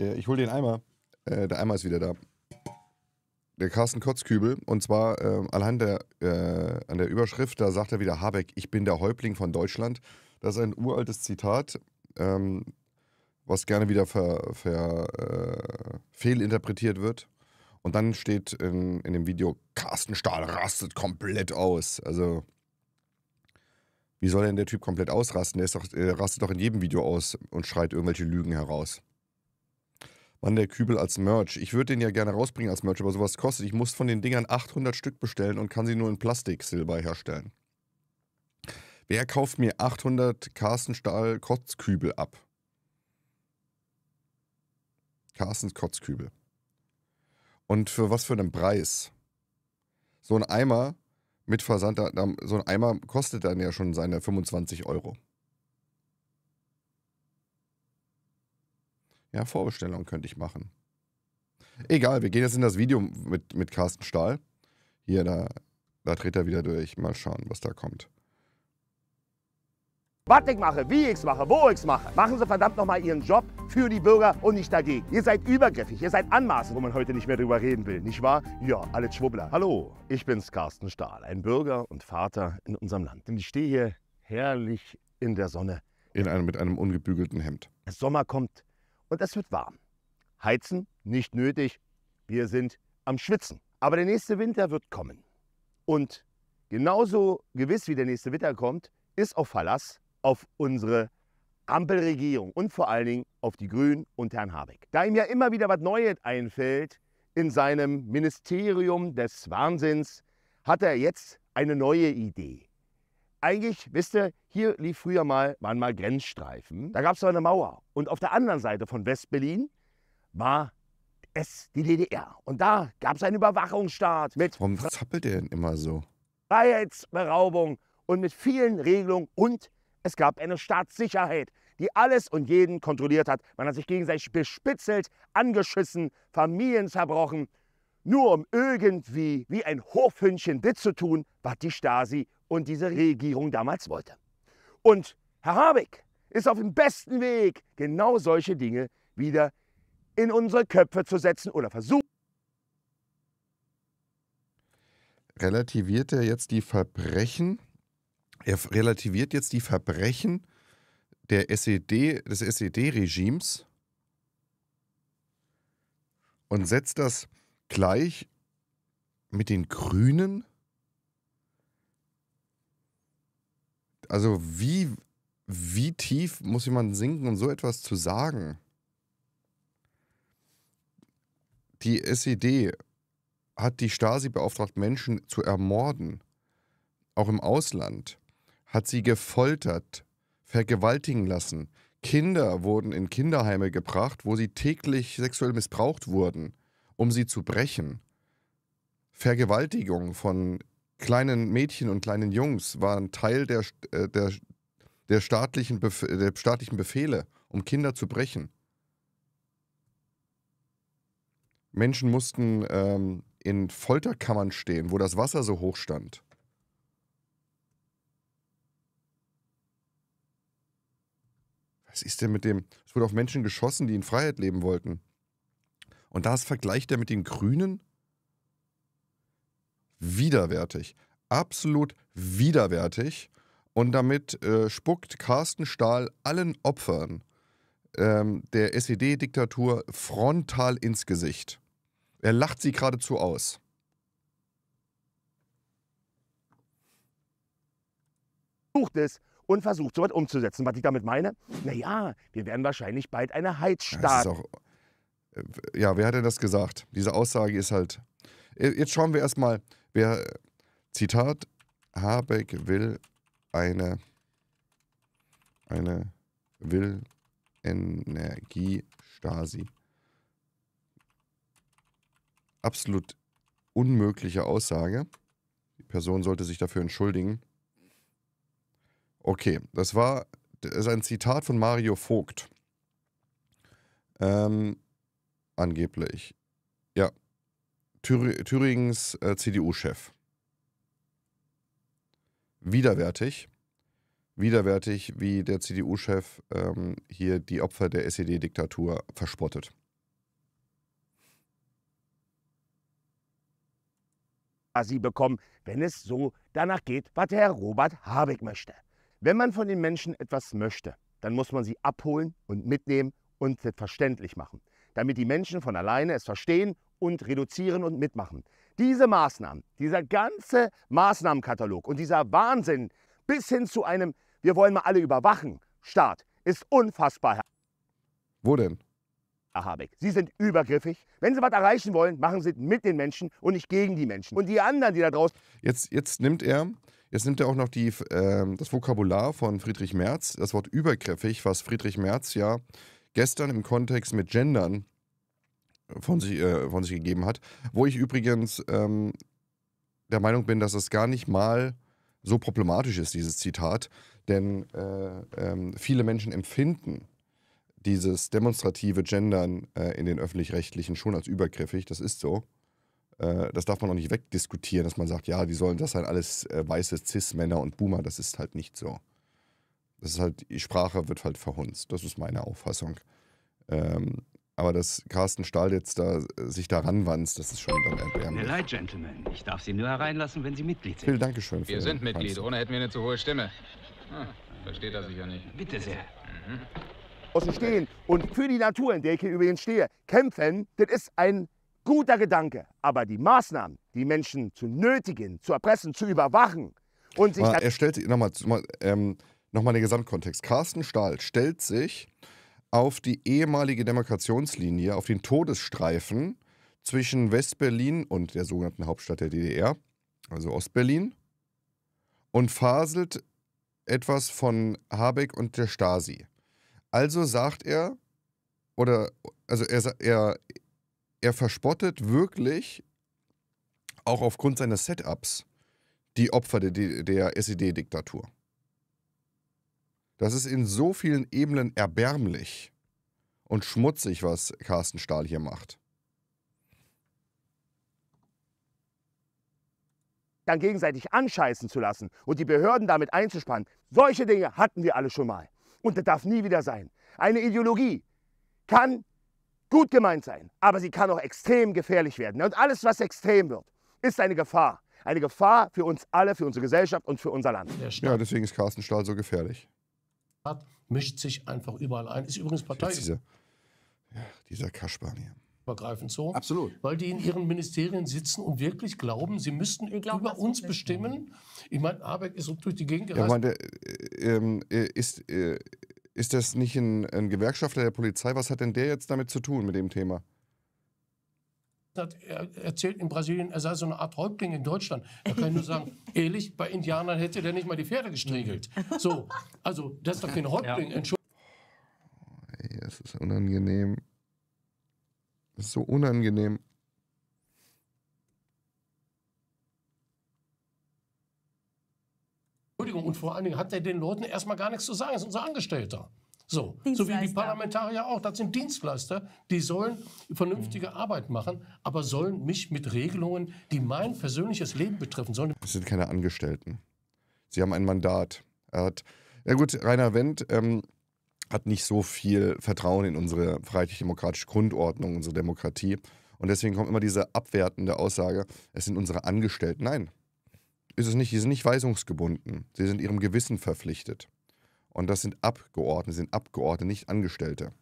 Äh, ich hole den Eimer. Äh, der Eimer ist wieder da. Der Carsten Kotzkübel. Und zwar äh, allein der, an der Überschrift, da sagt er wieder Habeck, ich bin der Häuptling von Deutschland. Das ist ein uraltes Zitat. Ähm, was gerne wieder ver, ver, äh, fehlinterpretiert wird. Und dann steht in, in, dem Video, Carsten Stahl rastet komplett aus. Also, wie soll denn der Typ komplett ausrasten? Der, doch, der rastet doch in jedem Video aus und schreit irgendwelche Lügen heraus. Mann, der Kübel als Merch. Ich würde den ja gerne rausbringen als Merch, aber sowas kostet. Ich muss von den Dingern 800 Stück bestellen und kann sie nur in Plastiksilber herstellen. Wer kauft mir 800 Carsten Stahl Kotzkübel ab? Carstens Kotzkübel. Und für was für einen Preis? So ein Eimer mit Versand, so ein Eimer kostet dann ja schon seine 25 Euro. Ja, Vorbestellung könnte ich machen. Egal, wir gehen jetzt in das Video mit, mit Carsten Stahl. Hier, da, da dreht er wieder durch. Mal schauen, was da kommt. Was ich mache, wie ich es mache, wo ich es mache. Machen Sie verdammt nochmal Ihren Job für die Bürger und nicht dagegen. Ihr seid übergriffig, ihr seid anmaßend, wo man heute nicht mehr drüber reden will, nicht wahr? Ja, alle Schwubbler. Hallo, ich bin's Carsten Stahl, ein Bürger und Vater in unserem Land. Und ich stehe hier herrlich in der Sonne. In einem, mit einem ungebügelten Hemd. Der Sommer kommt, und es wird warm. Heizen nicht nötig, wir sind am Schwitzen. Aber der nächste Winter wird kommen. Und genauso gewiss wie der nächste Winter kommt, ist auch Verlass auf unsere Ampelregierung und vor allen Dingen auf die Grünen und Herrn Habeck. Da ihm ja immer wieder was Neues einfällt in seinem Ministerium des Wahnsinns, hat er jetzt eine neue Idee. Eigentlich, wisst ihr, hier lief früher mal, waren mal Grenzstreifen. Da gab es so eine Mauer. Und auf der anderen Seite von West-Berlin war es die DDR. Und da gab es einen Überwachungsstaat mit. Warum zappelt ihr denn immer so? Freiheitsberaubung und mit vielen Regelungen. Und es gab eine Staatssicherheit, die alles und jeden kontrolliert hat. Man hat sich gegenseitig bespitzelt, angeschissen, Familien zerbrochen. Nur um irgendwie wie ein Hofhündchen mitzutun, war die Stasi und diese Regierung damals wollte. Und Herr Habeck ist auf dem besten Weg, genau solche Dinge wieder in unsere Köpfe zu setzen oder versuchen. Relativiert er jetzt die Verbrechen? Er relativiert jetzt die Verbrechen der SED, des SED-Regimes und setzt das gleich mit den Grünen Also wie, wie tief muss jemand sinken, um so etwas zu sagen? Die SED hat die Stasi beauftragt, Menschen zu ermorden, auch im Ausland, hat sie gefoltert, vergewaltigen lassen. Kinder wurden in Kinderheime gebracht, wo sie täglich sexuell missbraucht wurden, um sie zu brechen. Vergewaltigung von kleinen Mädchen und kleinen Jungs waren Teil der, äh, der, der, staatlichen, Bef äh, der staatlichen Befehle, um Kinder zu brechen. Menschen mussten ähm, in Folterkammern stehen, wo das Wasser so hoch stand. Was ist denn mit dem? Es wurde auf Menschen geschossen, die in Freiheit leben wollten. Und das vergleicht er mit den Grünen? widerwärtig. Absolut widerwärtig. Und damit äh, spuckt Carsten Stahl allen Opfern ähm, der SED-Diktatur frontal ins Gesicht. Er lacht sie geradezu aus. Versucht es und versucht, so etwas umzusetzen. Was ich damit meine? Naja, wir werden wahrscheinlich bald eine Heizstadt. Äh, ja, wer hat denn das gesagt? Diese Aussage ist halt. Äh, jetzt schauen wir erstmal. mal Wer, Zitat, Habeck will eine, eine, will Energiestasi. Absolut unmögliche Aussage. Die Person sollte sich dafür entschuldigen. Okay, das war das ist ein Zitat von Mario Vogt. Ähm, angeblich. Ja, Thür Thüringens äh, CDU-Chef. Widerwärtig. Widerwärtig, wie der CDU-Chef ähm, hier die Opfer der SED-Diktatur verspottet. Ah, sie bekommen, wenn es so danach geht, was Herr Robert Habeck möchte. Wenn man von den Menschen etwas möchte, dann muss man sie abholen und mitnehmen und verständlich machen damit die Menschen von alleine es verstehen und reduzieren und mitmachen. Diese Maßnahmen, dieser ganze Maßnahmenkatalog und dieser Wahnsinn bis hin zu einem, wir wollen mal alle überwachen, Staat, ist unfassbar. Wo denn? Herr Habeck, Sie sind übergriffig. Wenn Sie was erreichen wollen, machen Sie es mit den Menschen und nicht gegen die Menschen. Und die anderen, die da draußen. Jetzt, jetzt nimmt er. Jetzt nimmt er auch noch die, äh, das Vokabular von Friedrich Merz, das Wort übergriffig, was Friedrich Merz ja gestern im Kontext mit Gendern von sich, äh, von sich gegeben hat, wo ich übrigens ähm, der Meinung bin, dass es gar nicht mal so problematisch ist, dieses Zitat, denn äh, ähm, viele Menschen empfinden dieses demonstrative Gendern äh, in den öffentlich-rechtlichen schon als übergriffig, das ist so. Äh, das darf man auch nicht wegdiskutieren, dass man sagt, ja, wie sollen das sein? Alles äh, weiße Cis-Männer und Boomer, das ist halt nicht so. Das ist halt, die Sprache wird halt verhunzt. Das ist meine Auffassung. Ähm, aber dass Carsten Stahl jetzt da, äh, sich da ranwanzt, das ist schon dann erbärmlich. Mir leid, Gentlemen. Ich darf Sie nur hereinlassen, wenn Sie Mitglied sind. Vielen Dankeschön. Wir sind Mitglied. Ohne hätten wir eine zu hohe Stimme. Hm, versteht er sicher nicht. Bitte sehr. Mhm. Außen stehen und für die Natur, in der ich hier übrigens stehe, kämpfen, das ist ein guter Gedanke. Aber die Maßnahmen, die Menschen zu nötigen, zu erpressen, zu überwachen und sich... Aber er stellt sich nochmal... Ähm, nochmal den Gesamtkontext. Carsten Stahl stellt sich auf die ehemalige Demarkationslinie, auf den Todesstreifen zwischen West-Berlin und der sogenannten Hauptstadt der DDR, also Ost-Berlin, und faselt etwas von Habeck und der Stasi. Also sagt er, oder also er, er, er verspottet wirklich auch aufgrund seines Setups die Opfer der, der SED-Diktatur. Das ist in so vielen Ebenen erbärmlich und schmutzig, was Carsten Stahl hier macht. Dann gegenseitig anscheißen zu lassen und die Behörden damit einzuspannen, solche Dinge hatten wir alle schon mal. Und das darf nie wieder sein. Eine Ideologie kann gut gemeint sein, aber sie kann auch extrem gefährlich werden. Und alles, was extrem wird, ist eine Gefahr. Eine Gefahr für uns alle, für unsere Gesellschaft und für unser Land. Ja, deswegen ist Carsten Stahl so gefährlich hat, mischt sich einfach überall ein. Ist übrigens Partei. Dieser, ja, dieser Kaspar hier übergreifend so. Absolut. Weil die in ihren Ministerien sitzen und wirklich glauben, sie müssten glaub, über uns bestimmen. Ich meine, Habeck ist durch die Gegend gereist. Ja, meine, äh, ähm, äh, ist, äh, ist das nicht ein, ein Gewerkschafter der Polizei? Was hat denn der jetzt damit zu tun mit dem Thema? hat erzählt in Brasilien, er sei so eine Art Häuptling in Deutschland. Da kann ich nur sagen, ehrlich, bei Indianern hätte der nicht mal die Pferde gestriegelt. Mhm. So, also das ist doch kein Häuptling. Entschuldigung. Oh, ey, das ist unangenehm. Das ist so unangenehm. Entschuldigung, und vor allen Dingen hat er den Leuten erstmal gar nichts zu sagen. Er ist unser Angestellter. So, so wie die Parlamentarier auch. Das sind Dienstleister, die sollen vernünftige mhm. Arbeit machen, aber sollen mich mit Regelungen, die mein persönliches Leben betreffen sollen. Es sind keine Angestellten. Sie haben ein Mandat. Er hat, ja gut, Rainer Wendt ähm, hat nicht so viel Vertrauen in unsere freiheitlich-demokratische Grundordnung, unsere Demokratie. Und deswegen kommt immer diese abwertende Aussage, es sind unsere Angestellten. Nein, ist es nicht. Die sind nicht weisungsgebunden. Sie sind ihrem Gewissen verpflichtet. Und das sind Abgeordnete, sind Abgeordnete, nicht Angestellte.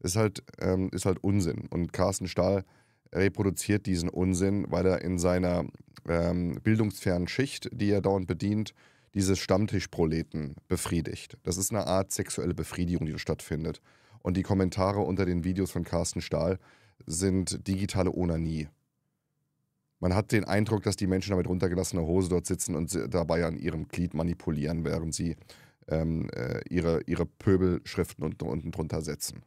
Ist halt, ähm, ist halt Unsinn. Und Carsten Stahl reproduziert diesen Unsinn, weil er in seiner ähm, bildungsfernen Schicht, die er dauernd bedient, dieses Stammtischproleten befriedigt. Das ist eine Art sexuelle Befriedigung, die da stattfindet. Und die Kommentare unter den Videos von Carsten Stahl sind digitale Onanie man hat den Eindruck, dass die Menschen damit runtergelassener Hose dort sitzen und dabei an ihrem Glied manipulieren, während sie ähm, äh, ihre, ihre Pöbelschriften unten, unten drunter setzen.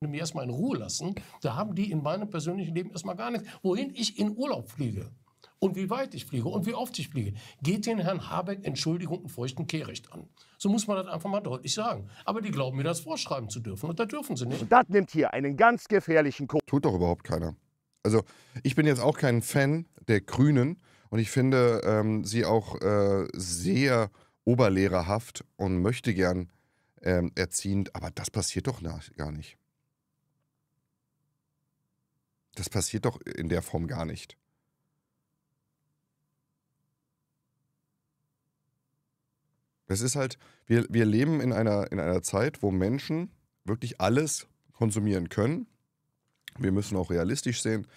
Mir erstmal in Ruhe lassen, da haben die in meinem persönlichen Leben erstmal gar nichts. Wohin ich in Urlaub fliege, und wie weit ich fliege und wie oft ich fliege, geht den Herrn Habeck Entschuldigung und feuchten Kehricht an. So muss man das einfach mal deutlich sagen. Aber die glauben mir das vorschreiben zu dürfen und da dürfen sie nicht. Und das nimmt hier einen ganz gefährlichen Kurs. Tut doch überhaupt keiner. Also ich bin jetzt auch kein Fan der Grünen und ich finde ähm, sie auch äh, sehr oberlehrerhaft und möchte gern ähm, erziehend, aber das passiert doch nach, gar nicht. Das passiert doch in der Form gar nicht. Es ist halt, wir, wir leben in einer, in einer Zeit, wo Menschen wirklich alles konsumieren können. Wir müssen auch realistisch sehen,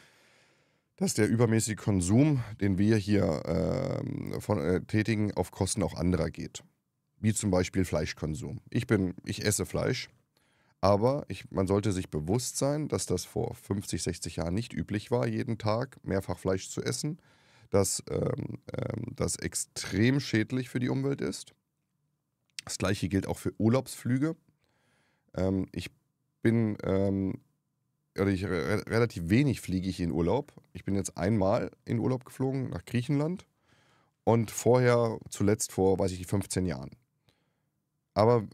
dass der übermäßige Konsum, den wir hier äh, von, äh, tätigen, auf Kosten auch anderer geht. Wie zum Beispiel Fleischkonsum. Ich bin, ich esse Fleisch, aber ich, man sollte sich bewusst sein, dass das vor 50, 60 Jahren nicht üblich war, jeden Tag mehrfach Fleisch zu essen, dass ähm, ähm, das extrem schädlich für die Umwelt ist das gleiche gilt auch für Urlaubsflüge. Ähm, ich bin, ähm, oder ich re relativ wenig fliege ich in Urlaub. Ich bin jetzt einmal in Urlaub geflogen nach Griechenland und vorher, zuletzt vor, weiß ich 15 Jahren. Aber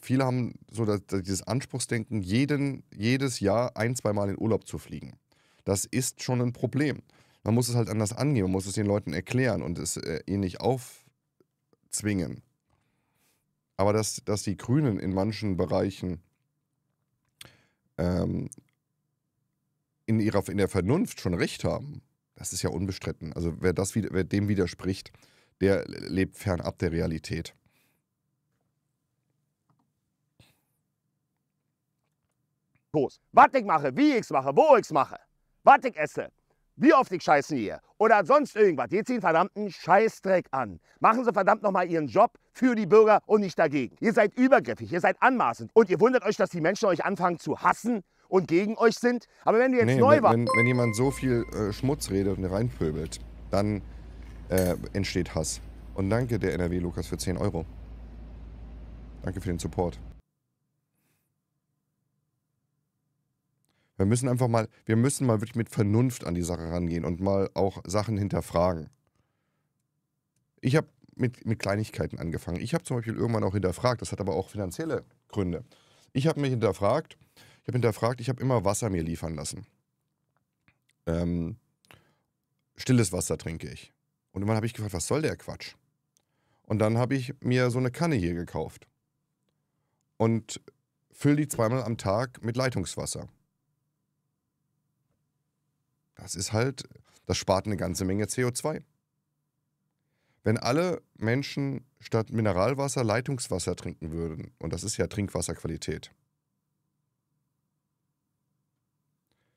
viele haben so das, dieses Anspruchsdenken, jeden, jedes Jahr ein, zweimal in Urlaub zu fliegen. Das ist schon ein Problem. Man muss es halt anders angehen, man muss es den Leuten erklären und es äh, ihnen eh nicht aufzwingen aber dass, dass die Grünen in manchen Bereichen ähm, in, ihrer, in der Vernunft schon recht haben, das ist ja unbestritten. Also wer, das, wer dem widerspricht, der lebt fernab der Realität. Groß. Was ich mache, wie ich es mache, wo ich es mache, was ich esse, wie oft ich scheißen hier oder sonst irgendwas. Ihr ziehen verdammten Scheißdreck an. Machen Sie verdammt nochmal Ihren Job für die Bürger und nicht dagegen. Ihr seid übergriffig, ihr seid anmaßend und ihr wundert euch, dass die Menschen euch anfangen zu hassen und gegen euch sind. Aber wenn wir jetzt nee, neu waren. Wenn, wenn, jemand so viel äh, Schmutz redet und reinpöbelt, dann äh, entsteht Hass. Und danke der NRW Lukas für 10 Euro. Danke für den Support. Wir müssen einfach mal, wir müssen mal wirklich mit Vernunft an die Sache rangehen und mal auch Sachen hinterfragen. Ich habe mit, mit Kleinigkeiten angefangen. Ich habe zum Beispiel irgendwann auch hinterfragt, das hat aber auch finanzielle Gründe. Ich habe mich hinterfragt, ich habe hinterfragt, ich habe immer Wasser mir liefern lassen. Ähm, stilles Wasser trinke ich. Und irgendwann habe ich gefragt, was soll der Quatsch? Und dann habe ich mir so eine Kanne hier gekauft und fülle die zweimal am Tag mit Leitungswasser. Das ist halt, das spart eine ganze Menge CO2. Wenn alle Menschen statt Mineralwasser Leitungswasser trinken würden, und das ist ja Trinkwasserqualität.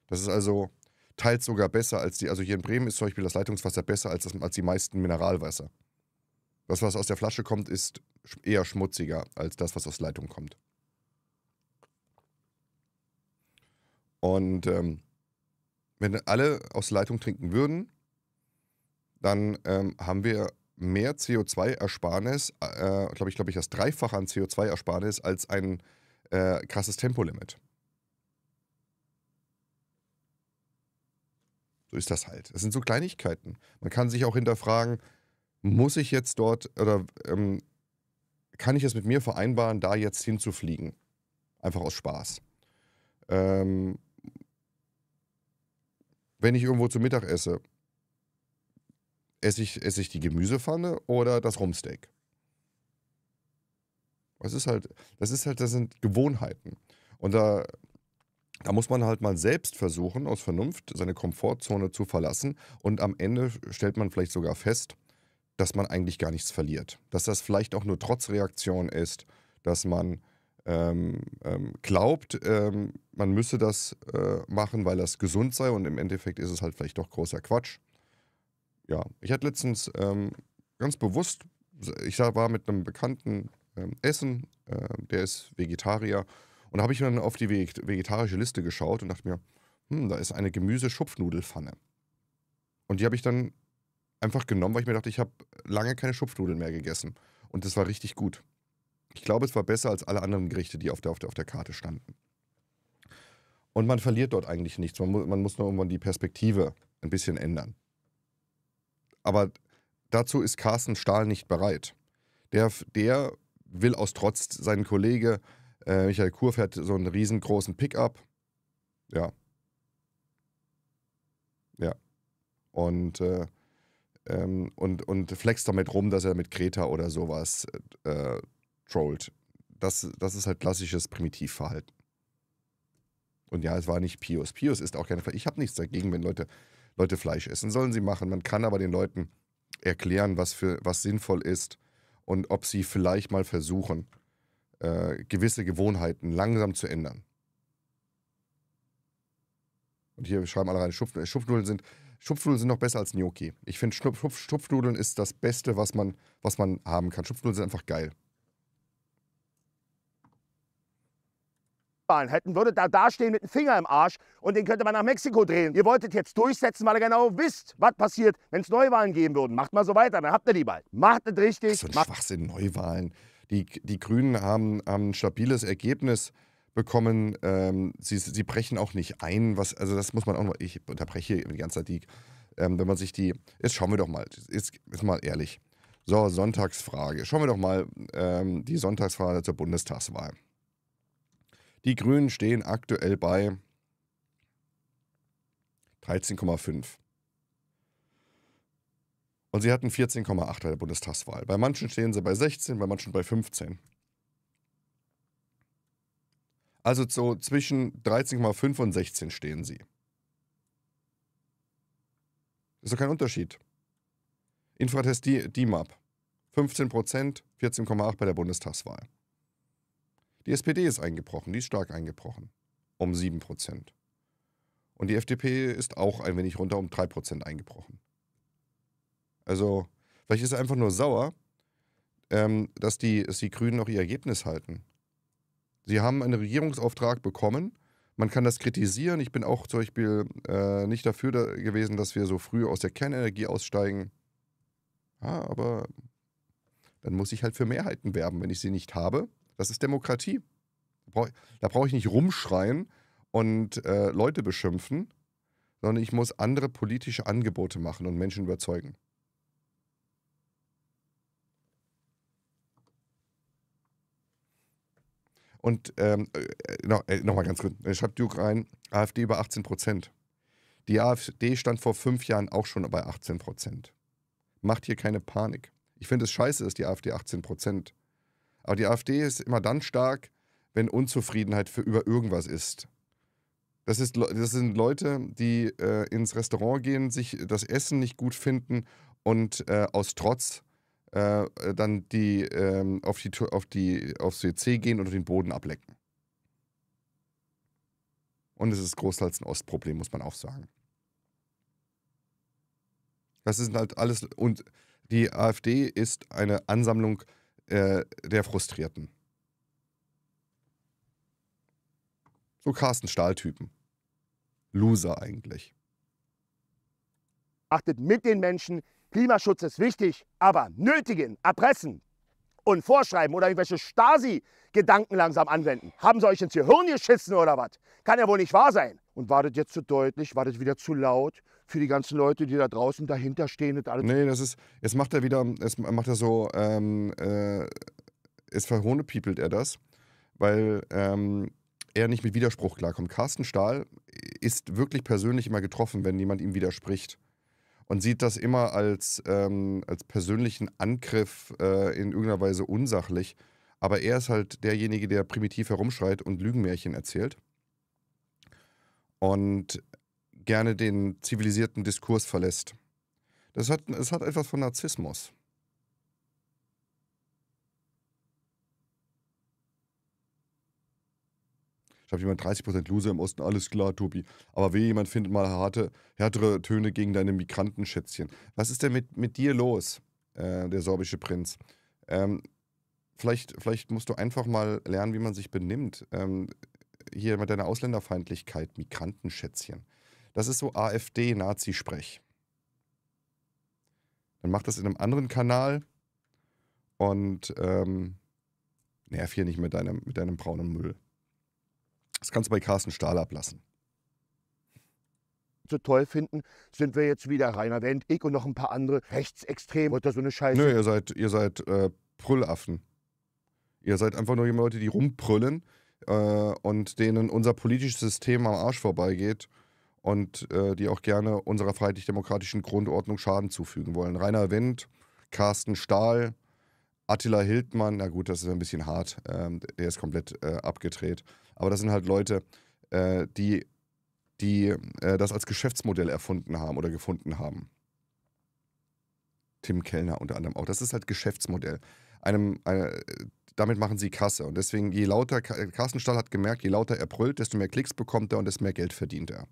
Das ist also teils sogar besser als die, also hier in Bremen ist zum Beispiel das Leitungswasser besser als, das, als die meisten Mineralwasser. Das, was aus der Flasche kommt, ist eher schmutziger als das, was aus Leitung kommt. Und ähm, wenn alle aus Leitung trinken würden, dann ähm, haben wir mehr CO2-Ersparnis, äh, glaube ich, glaube ich, das Dreifache an CO2-Ersparnis als ein äh, krasses Tempolimit. So ist das halt. Das sind so Kleinigkeiten. Man kann sich auch hinterfragen, muss ich jetzt dort oder ähm, kann ich es mit mir vereinbaren, da jetzt hinzufliegen? Einfach aus Spaß. Ähm, wenn ich irgendwo zu Mittag esse, esse ich, esse ich die Gemüsepfanne oder das Rumsteak? Das ist halt, das ist halt, das sind Gewohnheiten. Und da, da muss man halt mal selbst versuchen, aus Vernunft seine Komfortzone zu verlassen. Und am Ende stellt man vielleicht sogar fest, dass man eigentlich gar nichts verliert. Dass das vielleicht auch nur Trotzreaktion ist, dass man ähm, ähm, glaubt, ähm, man müsse das äh, machen, weil das gesund sei und im Endeffekt ist es halt vielleicht doch großer Quatsch. Ja, ich hatte letztens ähm, ganz bewusst, ich war mit einem Bekannten ähm, essen, äh, der ist Vegetarier und da habe ich dann auf die vegetarische Liste geschaut und dachte mir, hm, da ist eine Gemüse-Schupfnudelfanne. Und die habe ich dann einfach genommen, weil ich mir dachte, ich habe lange keine Schupfnudeln mehr gegessen und das war richtig gut. Ich glaube, es war besser als alle anderen Gerichte, die auf der, auf der, auf der Karte standen. Und man verliert dort eigentlich nichts. Man, mu man muss nur irgendwann die Perspektive ein bisschen ändern. Aber dazu ist Carsten Stahl nicht bereit. Der, der will aus Trotz seinen Kollege äh, Michael Kur fährt so einen riesengroßen Pickup. Ja. Ja. Und, äh, ähm, und, und flext damit rum, dass er mit Kreta oder sowas äh, trollt. Das, das ist halt klassisches Primitivverhalten. Und ja, es war nicht Pius. Pius ist auch gerne Fleisch. Ich habe nichts dagegen, wenn Leute, Leute Fleisch essen. Sollen sie machen. Man kann aber den Leuten erklären, was, für, was sinnvoll ist und ob sie vielleicht mal versuchen, äh, gewisse Gewohnheiten langsam zu ändern. Und hier schreiben alle rein, Schupf, äh, Schupfnudeln sind, Schupfnudeln sind noch besser als Gnocchi. Ich finde, Schupf, Schupfnudeln ist das Beste, was man, was man haben kann. Schupfnudeln sind einfach geil. Nachbarn hätten, würdet da dastehen mit dem Finger im Arsch und den könnte man nach Mexiko drehen. Ihr wolltet jetzt durchsetzen, weil ihr genau wisst, was passiert, wenn es Neuwahlen geben würden. Macht mal so weiter, dann habt ihr die bald. Macht es richtig. Das ist ein Schwachsinn, Neuwahlen. Die, die Grünen haben, haben ein stabiles Ergebnis bekommen. Ähm, sie, sie brechen auch nicht ein. Was, also das muss man auch noch. Ich unterbreche die ganze Zeit die. Ähm, wenn man sich die. Jetzt schauen wir doch mal. Jetzt, jetzt mal ehrlich. So, Sonntagsfrage. Schauen wir doch mal ähm, die Sonntagsfrage zur Bundestagswahl. Die Grünen stehen aktuell bei 13,5. Und sie hatten 14,8 bei der Bundestagswahl. Bei manchen stehen sie bei 16, bei manchen bei 15. Also so zwischen 13,5 und 16 stehen sie. Ist doch kein Unterschied. Infratest DIMAP. 15%, Prozent, 14,8 bei der Bundestagswahl. Die SPD ist eingebrochen, die ist stark eingebrochen. Um 7 Und die FDP ist auch ein wenig runter, um 3 eingebrochen. Also, vielleicht ist er einfach nur sauer, ähm, dass, die, dass die Grünen noch ihr Ergebnis halten. Sie haben einen Regierungsauftrag bekommen. Man kann das kritisieren. Ich bin auch zum Beispiel äh, nicht dafür da gewesen, dass wir so früh aus der Kernenergie aussteigen. Ja, aber dann muss ich halt für Mehrheiten werben. Wenn ich sie nicht habe, das ist Demokratie. Da brauche ich nicht rumschreien und äh, Leute beschimpfen, sondern ich muss andere politische Angebote machen und Menschen überzeugen. Und ähm, no, äh, nochmal äh, ganz kurz, äh, schreibt Duke rein, AfD über 18 Prozent. Die AfD stand vor fünf Jahren auch schon bei 18 Prozent. Macht hier keine Panik. Ich finde es scheiße, dass die AfD 18 Prozent aber die AfD ist immer dann stark, wenn Unzufriedenheit für, über irgendwas ist. Das, ist. das sind Leute, die äh, ins Restaurant gehen, sich das Essen nicht gut finden und äh, aus Trotz äh, dann die, ähm, auf die, auf die, aufs WC gehen und den Boden ablecken. Und es ist großteils ein Ostproblem, muss man auch sagen. Das ist halt alles. Und die AfD ist eine Ansammlung äh, der Frustrierten. So Carsten Stahl-Typen. Loser eigentlich. Achtet mit den Menschen. Klimaschutz ist wichtig, aber nötigen, erpressen, und vorschreiben oder irgendwelche Stasi-Gedanken langsam anwenden. Haben sie euch ins Gehirn geschissen oder was? Kann ja wohl nicht wahr sein. Und wartet jetzt zu deutlich? wartet wieder zu laut für die ganzen Leute, die da draußen dahinter stehen und alles? Nee, das ist, es macht er wieder, es macht er so, ähm, äh, es verhohnepiepelt er das, weil ähm, er nicht mit Widerspruch klarkommt. Carsten Stahl ist wirklich persönlich immer getroffen, wenn jemand ihm widerspricht. Man sieht das immer als, ähm, als persönlichen Angriff äh, in irgendeiner Weise unsachlich. Aber er ist halt derjenige, der primitiv herumschreit und Lügenmärchen erzählt. Und gerne den zivilisierten Diskurs verlässt. Das hat, das hat etwas von Narzissmus. habe jemand 30% Loser im Osten, alles klar, Tobi. Aber wehe, jemand findet mal harte, härtere Töne gegen deine Migrantenschätzchen. Was ist denn mit, mit dir los, äh, der sorbische Prinz? Ähm, vielleicht, vielleicht musst du einfach mal lernen, wie man sich benimmt. Ähm, hier mit deiner Ausländerfeindlichkeit, Migrantenschätzchen. Das ist so AfD-Nazi-Sprech. Dann mach das in einem anderen Kanal und ähm, nerv hier nicht mit deinem, mit deinem braunen Müll. Das kannst du bei Carsten Stahl ablassen. So toll finden, sind wir jetzt wieder Rainer Wendt, ich und noch ein paar andere rechtsextrem oder so eine Scheiße. Nö, ihr seid, ihr seid äh, Brüllaffen. Ihr seid einfach nur Leute, die rumprüllen äh, und denen unser politisches System am Arsch vorbeigeht und äh, die auch gerne unserer freiheitlich-demokratischen Grundordnung Schaden zufügen wollen. Rainer Wendt, Carsten Stahl, Attila Hildmann, na gut, das ist ein bisschen hart, ähm, der ist komplett äh, abgedreht. Aber das sind halt Leute, äh, die, die äh, das als Geschäftsmodell erfunden haben oder gefunden haben. Tim Kellner unter anderem auch. Das ist halt Geschäftsmodell. Einem, eine, äh, damit machen sie Kasse. Und deswegen, je lauter, Carsten Stahl hat gemerkt, je lauter er brüllt, desto mehr Klicks bekommt er und desto mehr Geld verdient er.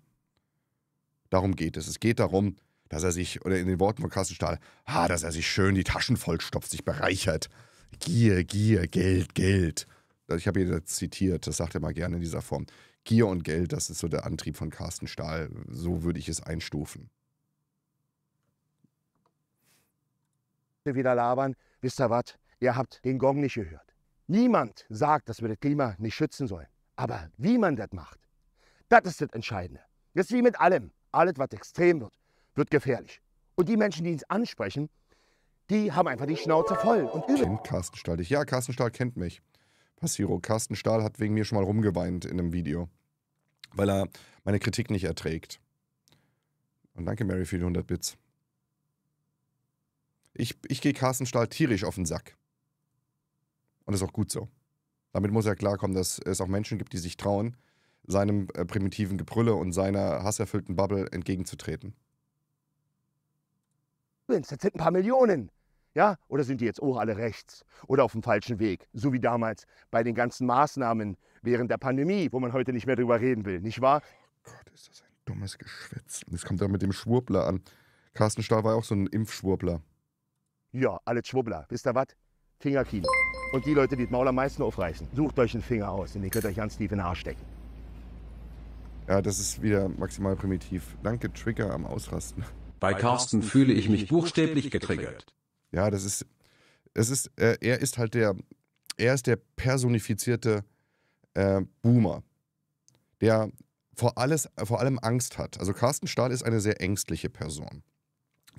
Darum geht es. Es geht darum, dass er sich, oder in den Worten von Carsten Stahl, ah, dass er sich schön die Taschen vollstopft, sich bereichert. Gier, Gier, Geld, Geld. Also ich habe ihn zitiert, das sagt er mal gerne in dieser Form. Gier und Geld, das ist so der Antrieb von Carsten Stahl. So würde ich es einstufen. Wieder labern, wisst ihr was? Ihr habt den Gong nicht gehört. Niemand sagt, dass wir das Klima nicht schützen sollen. Aber wie man das macht, das ist das Entscheidende. Das ist wie mit allem. Alles, was extrem wird, wird gefährlich. Und die Menschen, die uns ansprechen, die haben einfach die Schnauze voll. Und übel. Kennt Carsten Stahl dich? Ja, Carsten Stahl kennt mich. Passiro. Carsten Stahl hat wegen mir schon mal rumgeweint in einem Video, weil er meine Kritik nicht erträgt. Und danke, Mary, für die 100 Bits. Ich, ich gehe Carsten Stahl tierisch auf den Sack. Und ist auch gut so. Damit muss er klarkommen, dass es auch Menschen gibt, die sich trauen, seinem äh, primitiven Gebrülle und seiner hasserfüllten Bubble entgegenzutreten. Das sind ein paar Millionen. Ja, oder sind die jetzt auch alle rechts oder auf dem falschen Weg? So wie damals bei den ganzen Maßnahmen während der Pandemie, wo man heute nicht mehr drüber reden will, nicht wahr? Oh Gott, ist das ein dummes Geschwätz. Das kommt da mit dem Schwurbler an. Carsten Stahl war auch so ein Impfschwurbler. Ja, alle Schwurbler. Wisst ihr was? Fingerkino. Und die Leute, die das Maul am meisten aufreißen, sucht euch einen Finger aus, denn ihr könnt euch ganz tief in den Arsch stecken. Ja, das ist wieder maximal primitiv. Danke, Trigger am Ausrasten. Bei Carsten fühle ich mich buchstäblich getriggert. Ja, das ist, es ist, äh, er ist halt der, er ist der personifizierte äh, Boomer, der vor, alles, vor allem Angst hat. Also Carsten Stahl ist eine sehr ängstliche Person,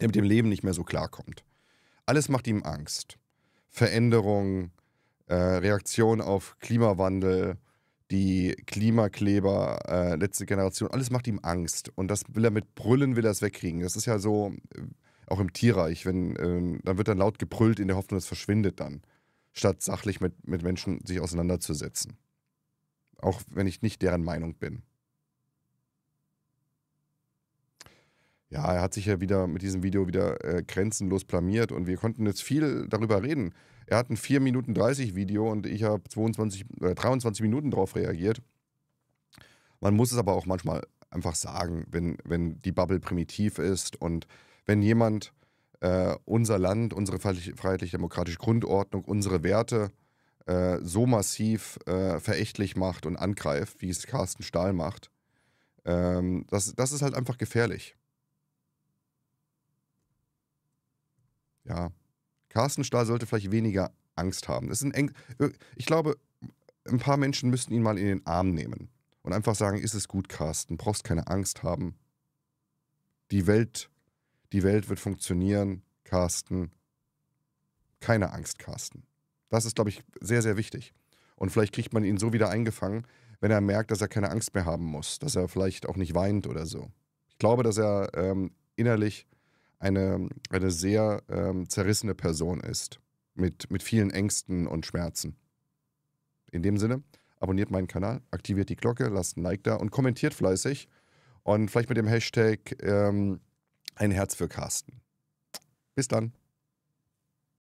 der mit dem Leben nicht mehr so klarkommt. Alles macht ihm Angst. Veränderung, äh, Reaktion auf Klimawandel, die Klimakleber, äh, letzte Generation, alles macht ihm Angst. Und das will er mit Brüllen, will er es wegkriegen. Das ist ja so, äh, auch im Tierreich, wenn, ähm, dann wird dann laut gebrüllt in der Hoffnung, es verschwindet dann, statt sachlich mit, mit Menschen sich auseinanderzusetzen. Auch wenn ich nicht deren Meinung bin. Ja, er hat sich ja wieder mit diesem Video wieder äh, grenzenlos blamiert und wir konnten jetzt viel darüber reden. Er hat ein 4 Minuten 30 Video und ich habe 22 23 äh, Minuten darauf reagiert. Man muss es aber auch manchmal einfach sagen, wenn, wenn die Bubble primitiv ist und wenn jemand äh, unser Land, unsere freiheitlich-demokratische Grundordnung, unsere Werte äh, so massiv äh, verächtlich macht und angreift, wie es Carsten Stahl macht, ähm, das, das ist halt einfach gefährlich. Ja. Carsten Stahl sollte vielleicht weniger Angst haben. Das ist ein Eng äh, ich glaube, ein paar Menschen müssten ihn mal in den Arm nehmen und einfach sagen, ist es gut, Carsten, brauchst keine Angst haben. Die Welt die Welt wird funktionieren, Carsten. Keine Angst, Carsten. Das ist, glaube ich, sehr, sehr wichtig. Und vielleicht kriegt man ihn so wieder eingefangen, wenn er merkt, dass er keine Angst mehr haben muss, dass er vielleicht auch nicht weint oder so. Ich glaube, dass er ähm, innerlich eine, eine sehr ähm, zerrissene Person ist, mit, mit vielen Ängsten und Schmerzen. In dem Sinne, abonniert meinen Kanal, aktiviert die Glocke, lasst ein Like da und kommentiert fleißig. Und vielleicht mit dem Hashtag ähm, ein Herz für Carsten. Bis dann.